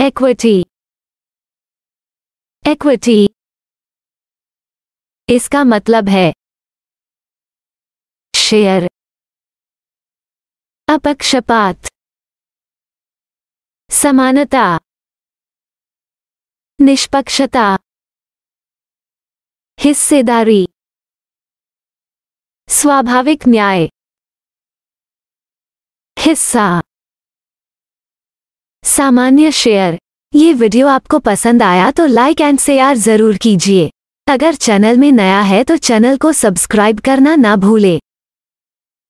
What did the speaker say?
equity equity इसका मतलब है शेयर अपक्षपात समानता निष्पक्षता हिस्सेदारी स्वाभाविक न्याय हिस्सा सामान्य शेयर ये वीडियो आपको पसंद आया तो लाइक एंड शेयर जरूर कीजिए अगर चैनल में नया है तो चैनल को सब्सक्राइब करना ना भूले